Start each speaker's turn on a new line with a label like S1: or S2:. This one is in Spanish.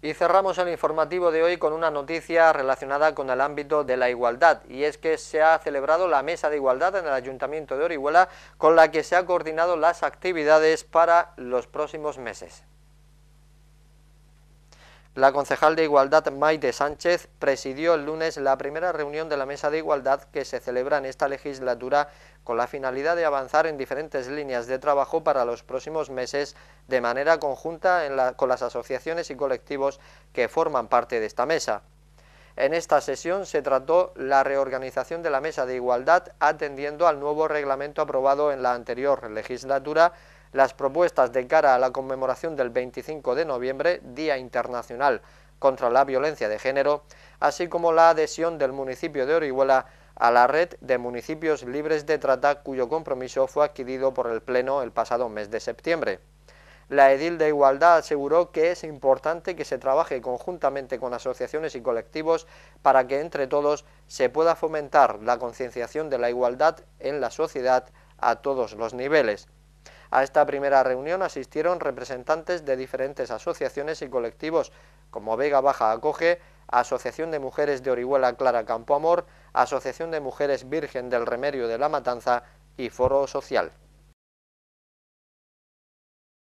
S1: Y cerramos el informativo de hoy con una noticia relacionada con el ámbito de la igualdad y es que se ha celebrado la mesa de igualdad en el Ayuntamiento de Orihuela con la que se han coordinado las actividades para los próximos meses. La concejal de Igualdad Maite Sánchez presidió el lunes la primera reunión de la Mesa de Igualdad que se celebra en esta legislatura con la finalidad de avanzar en diferentes líneas de trabajo para los próximos meses de manera conjunta con las asociaciones y colectivos que forman parte de esta mesa. En esta sesión se trató la reorganización de la Mesa de Igualdad atendiendo al nuevo reglamento aprobado en la anterior legislatura, las propuestas de cara a la conmemoración del 25 de noviembre, Día Internacional contra la Violencia de Género, así como la adhesión del municipio de Orihuela a la red de municipios libres de trata cuyo compromiso fue adquirido por el Pleno el pasado mes de septiembre. La edil de Igualdad aseguró que es importante que se trabaje conjuntamente con asociaciones y colectivos para que entre todos se pueda fomentar la concienciación de la igualdad en la sociedad a todos los niveles. A esta primera reunión asistieron representantes de diferentes asociaciones y colectivos como Vega Baja Acoge, Asociación de Mujeres de Orihuela Clara Campoamor, Asociación de Mujeres Virgen del Remedio de la Matanza y Foro Social.